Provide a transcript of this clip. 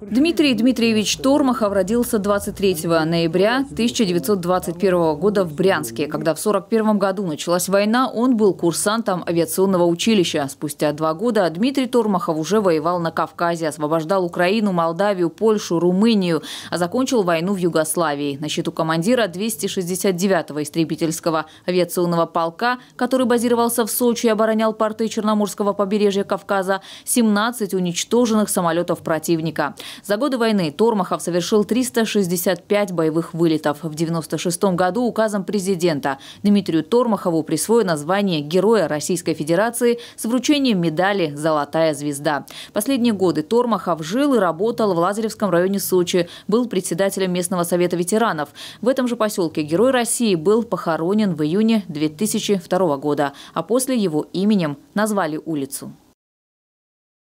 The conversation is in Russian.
Дмитрий Дмитриевич Тормахов родился 23 ноября 1921 года в Брянске. Когда в 1941 году началась война, он был курсантом авиационного училища. Спустя два года Дмитрий Тормахов уже воевал на Кавказе, освобождал Украину, Молдавию, Польшу, Румынию, а закончил войну в Югославии. На счету командира 269-го истребительского авиационного полка, который базировался в Сочи и оборонял порты Черноморского побережья Кавказа, 17 уничтоженных самолетов противника. За годы войны Тормахов совершил 365 боевых вылетов. В 1996 году указом президента Дмитрию Тормахову присвоено звание Героя Российской Федерации с вручением медали «Золотая звезда». Последние годы Тормахов жил и работал в Лазаревском районе Сочи, был председателем местного совета ветеранов. В этом же поселке Герой России был похоронен в июне 2002 года, а после его именем назвали улицу.